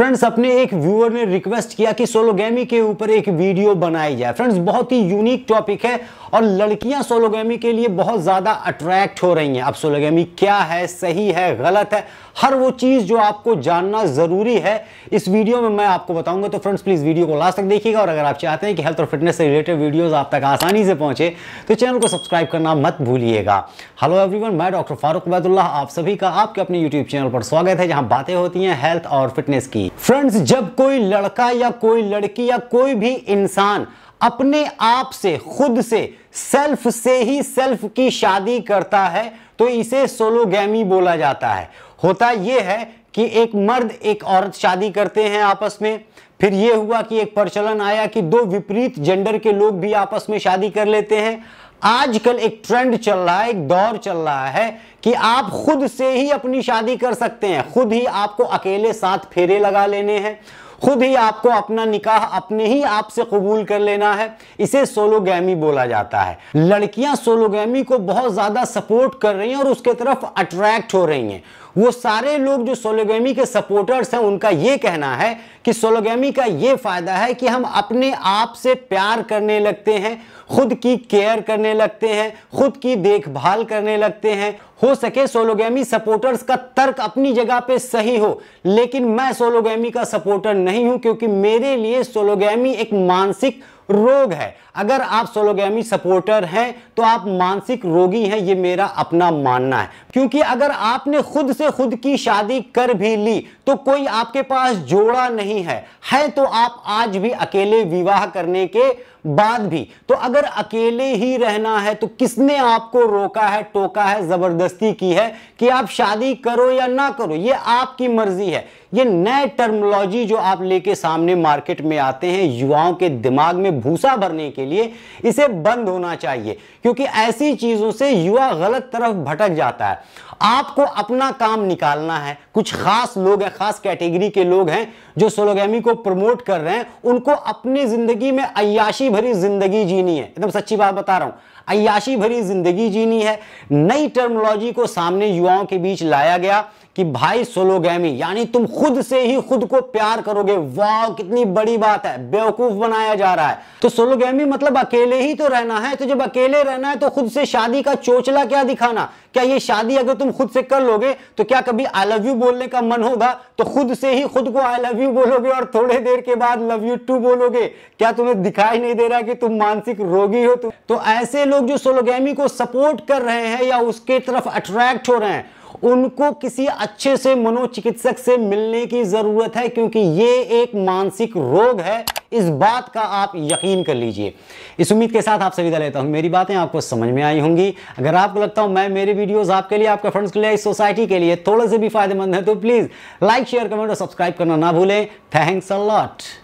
friends अपने एक viewer ने रिक्वेस्ट किया कि सोलोगेमी के ऊपर एक वीडियो बनाई जाए फ्रेंड्स बहुत ही यूनिक टॉपिक है और लड़कियां सोलोगेमी के लिए बहुत ज़्यादा अट्रैक्ट हो रही हैं अब सोलोगेमी क्या है सही है गलत है हर वो चीज़ जो आपको जानना ज़रूरी है इस वीडियो में मैं आपको बताऊंगा तो फ्रेंड्स प्लीज़ वीडियो को लास्ट तक देखिएगा और अगर आप चाहते हैं कि हेल्थ और फिटनेस से रिलेटेड वीडियोज़ आप तक आसानी से पहुँचे तो चैनल को सब्सक्राइब करना मत भूलिएगा हेलो एवरीवन मैं डॉक्टर फारूक उबैदुल्ला आप सभी का आपके अपने यूट्यूब चैनल पर स्वागत है जहाँ बातें होती हैं हेल्थ और फिटनेस की फ्रेंड्स जब कोई लड़का या कोई लड़की या कोई भी इंसान अपने आप से खुद से सेल्फ से ही सेल्फ की शादी करता है तो इसे सोलोगैमी बोला जाता है होता यह है कि एक मर्द एक औरत शादी करते हैं आपस में फिर यह हुआ कि एक प्रचलन आया कि दो विपरीत जेंडर के लोग भी आपस में शादी कर लेते हैं आजकल एक ट्रेंड चल रहा है एक दौर चल रहा है कि आप खुद से ही अपनी शादी कर सकते हैं खुद ही आपको अकेले साथ फेरे लगा लेने हैं खुद ही आपको अपना निकाह अपने ही आप से कबूल कर लेना है इसे सोलोगैमी बोला जाता है लड़कियां सोलोगैमी को बहुत ज़्यादा सपोर्ट कर रही हैं और उसके तरफ अट्रैक्ट हो रही हैं वो सारे लोग जो सोलोगेमी के सपोर्टर्स हैं उनका ये कहना है कि सोलोगेमी का ये फायदा है कि हम अपने आप से प्यार करने लगते हैं खुद की केयर करने लगते हैं खुद की देखभाल करने लगते हैं हो सके सोलोगेमी सपोर्टर्स का तर्क अपनी जगह पे सही हो लेकिन मैं सोलोगेमी का सपोर्टर नहीं हूं क्योंकि मेरे लिए सोलोगेमी एक मानसिक रोग है अगर आप सोलोगी सपोर्टर हैं तो आप मानसिक रोगी हैं ये मेरा अपना मानना है क्योंकि अगर आपने खुद से खुद की शादी कर भी ली तो कोई आपके पास जोड़ा नहीं है है तो आप आज भी अकेले विवाह करने के बाद भी तो अगर अकेले ही रहना है तो किसने आपको रोका है टोका है जबरदस्ती की है कि आप शादी करो या ना करो ये आपकी मर्जी है ये नए टर्मोलॉजी जो आप लेके सामने मार्केट में आते हैं युवाओं के दिमाग में भूसा भरने के लिए इसे बंद होना चाहिए क्योंकि ऐसी चीज़ों से युवा गलत तरफ भटक जाता है आपको अपना काम निकालना है कुछ खास लोग हैं खास कैटेगरी के लोग हैं जो सोलोगी को प्रमोट कर रहे हैं उनको अपनी जिंदगी में अयाशी भरी जिंदगी जीनी है एकदम सच्ची बात बता रहा हूं अयाशी भरी जिंदगी जीनी है नई टर्मोलॉजी को सामने युवाओं के बीच लाया गया कि भाई सोलोगैमी यानी तुम खुद से ही खुद को प्यार करोगे वाह कितनी बड़ी बात है बेवकूफ बनाया जा रहा है तो सोलोगैमी मतलब अकेले ही तो रहना है तो जब अकेले रहना है तो खुद से शादी का चोचला क्या दिखाना क्या ये शादी अगर तुम खुद से कर लोगे तो क्या कभी आई लव यू बोलने का मन होगा तो खुद से ही खुद को आई लव यू बोलोगे और थोड़े देर के बाद लव यू टू बोलोगे क्या तुम्हें दिखाई नहीं दे रहा कि तुम मानसिक रोगी हो तुम तो ऐसे लोग लोग जो सोलोगेमी को सपोर्ट कर रहे हैं या उसके तरफ अट्रैक्ट हो रहे हैं उनको किसी अच्छे से मनोचिकित्सक से मिलने की जरूरत है क्योंकि ये एक मानसिक रोग है इस बात का आप यकीन कर लीजिए इस उम्मीद के साथ आप सभी लेता हूँ मेरी बातें आपको समझ में आई होंगी अगर आपको लगता हूँ मैं मेरे वीडियोस आपके लिए आपके फ्रेंड्स के लिए इस सोसाइटी के लिए थोड़े से भी फायदेमंद है तो प्लीज़ लाइक शेयर कमेंट और सब्सक्राइब करना ना भूलें थैंक्स अ लॉट